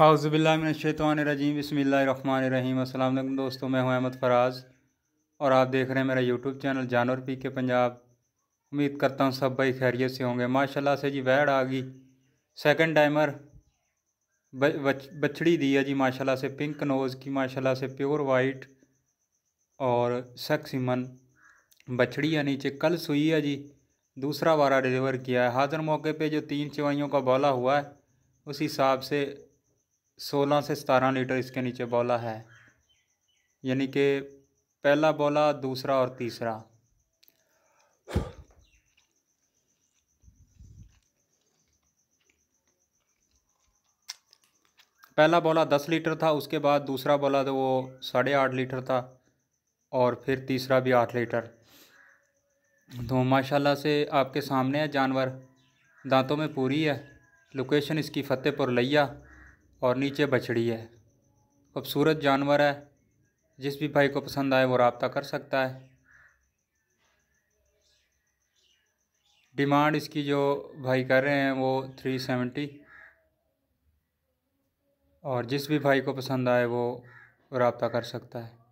हाउज़बिल्लाशैतवानरजीम बसमीम अल्लाम दोस्तों मैं हूँ अहमद फराज और आप देख रहे हैं मेरा यूट्यूब चैनल जानवर पी के पंजाब उम्मीद करता हूँ सब भाई खैरियत से होंगे माशाला से जी वैड आ गई सेकेंड टाइमर बछड़ी दी है जी माशाला से पिंक नोज़ की माशाला से प्योर वाइट और सक्सीमन बछड़ी है नीचे कल सुई है जी दूसरा बारा डिलीवर किया है हाजिर मौके पर जो तीन चवाइयों का बौला हुआ है उस हिसाब से सोलह से सतारह लीटर इसके नीचे बौला है यानी कि पहला बौला दूसरा और तीसरा पहला बौला दस लीटर था उसके बाद दूसरा बौला तो वो साढ़े आठ लीटर था और फिर तीसरा भी आठ लीटर तो माशाल्लाह से आपके सामने है जानवर दांतों में पूरी है लोकेशन इसकी फतेहपुर लिया और नीचे बछड़ी है खूबसूरत जानवर है जिस भी भाई को पसंद आए वो रबता कर सकता है डिमांड इसकी जो भाई कर रहे हैं वो थ्री सेवेंटी और जिस भी भाई को पसंद आए वो रबता कर सकता है